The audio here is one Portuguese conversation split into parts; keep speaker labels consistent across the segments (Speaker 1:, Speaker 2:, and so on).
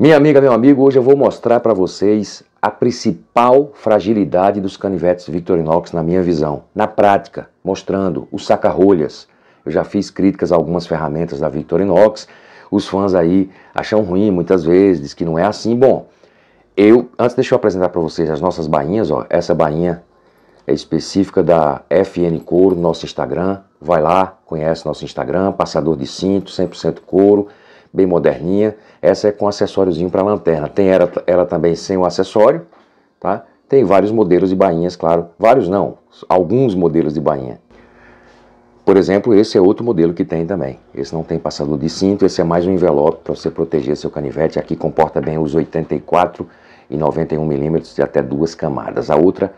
Speaker 1: Minha amiga, meu amigo, hoje eu vou mostrar para vocês a principal fragilidade dos canivetes Victorinox na minha visão, na prática, mostrando os saca-rolhas. Eu já fiz críticas a algumas ferramentas da Victorinox, os fãs aí acham ruim muitas vezes, dizem que não é assim. Bom, eu, antes deixa eu apresentar para vocês as nossas bainhas, ó, essa bainha é específica da FN Couro, nosso Instagram, vai lá, conhece nosso Instagram, passador de cinto, 100% couro, bem moderninha. Essa é com acessóriozinho para lanterna. Tem ela, ela também sem o acessório, tá? Tem vários modelos de bainhas, claro. Vários não, alguns modelos de bainha. Por exemplo, esse é outro modelo que tem também. Esse não tem passador de cinto, esse é mais um envelope para você proteger seu canivete. Aqui comporta bem os 84 e 91 milímetros de até duas camadas. A outra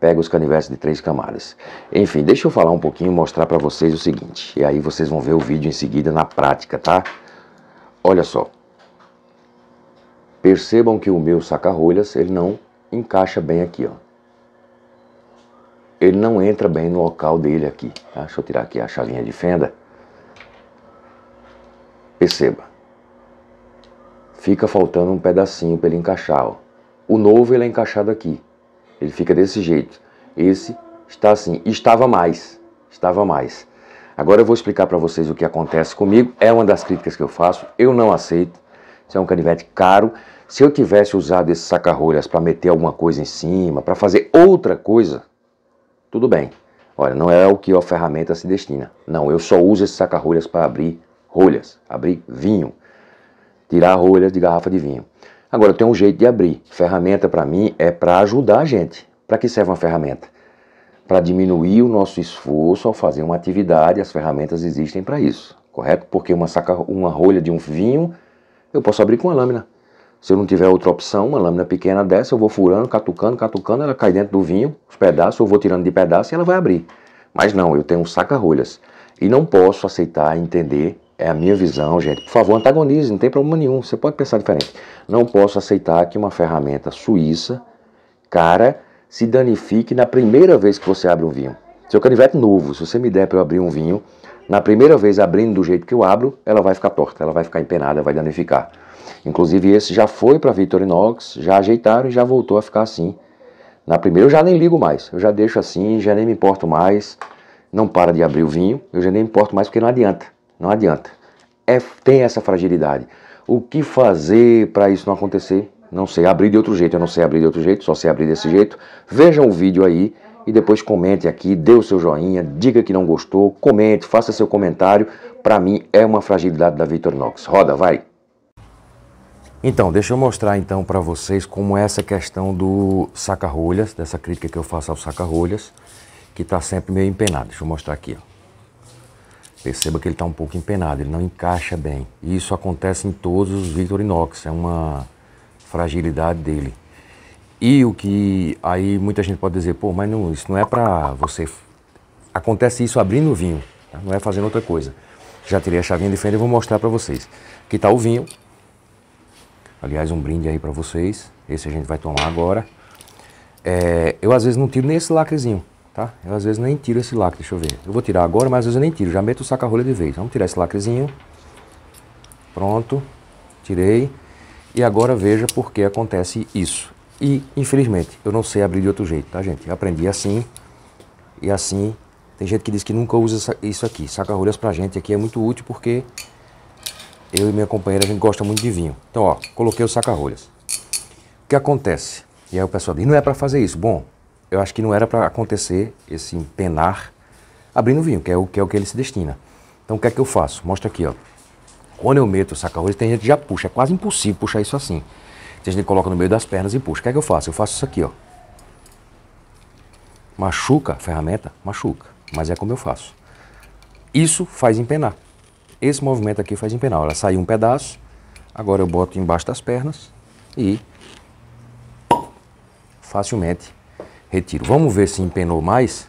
Speaker 1: pega os canivetes de três camadas. Enfim, deixa eu falar um pouquinho, e mostrar para vocês o seguinte. E aí vocês vão ver o vídeo em seguida na prática, tá? Olha só. Percebam que o meu saca-rolhas, ele não encaixa bem aqui, ó. Ele não entra bem no local dele aqui, tá? Deixa eu tirar aqui a chavinha de fenda. Perceba. Fica faltando um pedacinho para ele encaixar, ó. O novo, ele é encaixado aqui. Ele fica desse jeito. Esse está assim, estava mais, estava mais. Agora eu vou explicar para vocês o que acontece comigo. É uma das críticas que eu faço. Eu não aceito. Isso é um canivete caro. Se eu tivesse usado esse saca-rolhas para meter alguma coisa em cima, para fazer outra coisa, tudo bem. Olha, não é o que a ferramenta se destina. Não, eu só uso esse saca-rolhas para abrir rolhas, abrir vinho, tirar rolhas de garrafa de vinho. Agora, eu tenho um jeito de abrir. Ferramenta para mim é para ajudar a gente. Para que serve uma ferramenta? para diminuir o nosso esforço ao fazer uma atividade, as ferramentas existem para isso, correto? Porque uma, saca, uma rolha de um vinho eu posso abrir com uma lâmina. Se eu não tiver outra opção, uma lâmina pequena dessa, eu vou furando, catucando, catucando, ela cai dentro do vinho, os pedaços, eu vou tirando de pedaço e ela vai abrir. Mas não, eu tenho um saca-rolhas. E não posso aceitar, entender, é a minha visão, gente. Por favor, antagonize, não tem problema nenhum, você pode pensar diferente. Não posso aceitar que uma ferramenta suíça, cara, se danifique na primeira vez que você abre um vinho. Seu canivete novo, se você me der para eu abrir um vinho, na primeira vez abrindo do jeito que eu abro, ela vai ficar torta, ela vai ficar empenada, vai danificar. Inclusive esse já foi para Victorinox, já ajeitaram e já voltou a ficar assim. Na primeira eu já nem ligo mais, eu já deixo assim, já nem me importo mais, não para de abrir o vinho, eu já nem me importo mais porque não adianta, não adianta. É, tem essa fragilidade. O que fazer para isso não acontecer? Não sei abrir de outro jeito, eu não sei abrir de outro jeito, só sei abrir desse jeito. Vejam o vídeo aí e depois comente aqui, dê o seu joinha, diga que não gostou, comente, faça seu comentário. Para mim é uma fragilidade da Victorinox. Roda, vai. Então, deixa eu mostrar então para vocês como é essa questão do saca-rolhas, dessa crítica que eu faço ao saca-rolhas, que está sempre meio empenado. Deixa eu mostrar aqui. Ó. Perceba que ele está um pouco empenado, ele não encaixa bem. E isso acontece em todos os Victorinox. É uma fragilidade dele. E o que aí muita gente pode dizer, pô, mas não, isso não é para você. Acontece isso abrindo o vinho, tá? não é fazendo outra coisa. Já tirei a chavinha de fenda e vou mostrar para vocês. Aqui está o vinho. Aliás, um brinde aí para vocês. Esse a gente vai tomar agora. É, eu às vezes não tiro nem esse lacrezinho, tá? Eu às vezes nem tiro esse lacre, deixa eu ver. Eu vou tirar agora, mas às vezes eu nem tiro, já meto o saca-rolha de vez. Vamos tirar esse lacrezinho. Pronto, tirei. E agora veja por que acontece isso. E, infelizmente, eu não sei abrir de outro jeito, tá, gente? Eu aprendi assim e assim. Tem gente que diz que nunca usa isso aqui. Saca-rolhas pra gente aqui é muito útil porque eu e minha companheira, a gente gosta muito de vinho. Então, ó, coloquei o saca-rolhas. O que acontece? E aí o pessoal diz, não é para fazer isso. Bom, eu acho que não era para acontecer esse empenar abrindo vinho, que é, o, que é o que ele se destina. Então, o que é que eu faço? Mostra aqui, ó. Quando eu meto o saca-rolha, tem gente que já puxa. É quase impossível puxar isso assim. Tem gente que coloca no meio das pernas e puxa. O que é que eu faço? Eu faço isso aqui, ó. Machuca a ferramenta? Machuca. Mas é como eu faço. Isso faz empenar. Esse movimento aqui faz empenar. Ela saiu um pedaço, agora eu boto embaixo das pernas e facilmente retiro. Vamos ver se empenou mais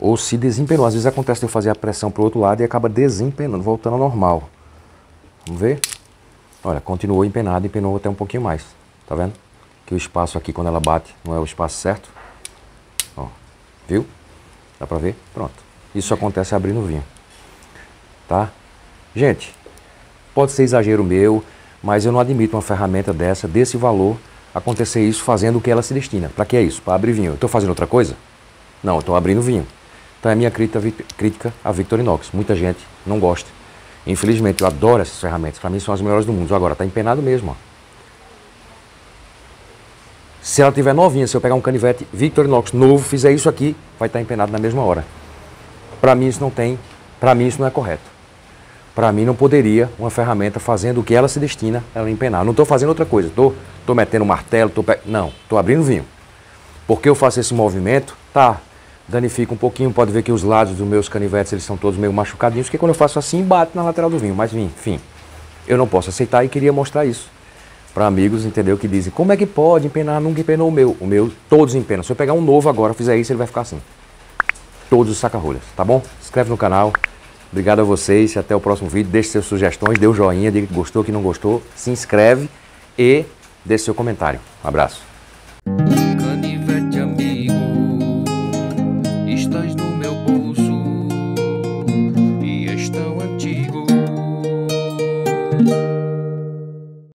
Speaker 1: ou se desempenou. Às vezes acontece de eu fazer a pressão para o outro lado e acaba desempenando, voltando ao normal. Vamos ver? Olha, continuou empenado, empenou até um pouquinho mais. Tá vendo? Que o espaço aqui, quando ela bate, não é o espaço certo. Ó, viu? Dá pra ver? Pronto. Isso acontece abrindo o vinho. Tá? Gente, pode ser exagero meu, mas eu não admito uma ferramenta dessa, desse valor, acontecer isso fazendo o que ela se destina. Para que é isso? Para abrir vinho. Eu estou fazendo outra coisa? Não, eu estou abrindo vinho. Então é a minha crítica, crítica a Victorinox. Muita gente não gosta. Infelizmente, eu adoro essas ferramentas. Para mim, são as melhores do mundo. Agora, está empenado mesmo. Ó. Se ela tiver novinha, se eu pegar um canivete Victorinox novo, fizer isso aqui, vai estar tá empenado na mesma hora. Para mim, isso não tem. Para mim, isso não é correto. Para mim, não poderia uma ferramenta fazendo o que ela se destina, ela empenar. Eu não estou fazendo outra coisa. Estou tô, tô metendo um martelo, tô pe... não, estou abrindo vinho. Porque eu faço esse movimento, tá, danifica um pouquinho, pode ver que os lados dos meus canivetes eles são todos meio machucadinhos, porque quando eu faço assim, bate na lateral do vinho, mas enfim, eu não posso aceitar e queria mostrar isso para amigos, entendeu, que dizem, como é que pode empenar, nunca empenou o meu, o meu todos empenam, se eu pegar um novo agora, fizer isso, ele vai ficar assim, todos os saca-rolhas, tá bom? Se inscreve no canal, obrigado a vocês, até o próximo vídeo, deixe suas sugestões, dê o um joinha, diga que gostou, que não gostou, se inscreve e deixe seu comentário, um abraço.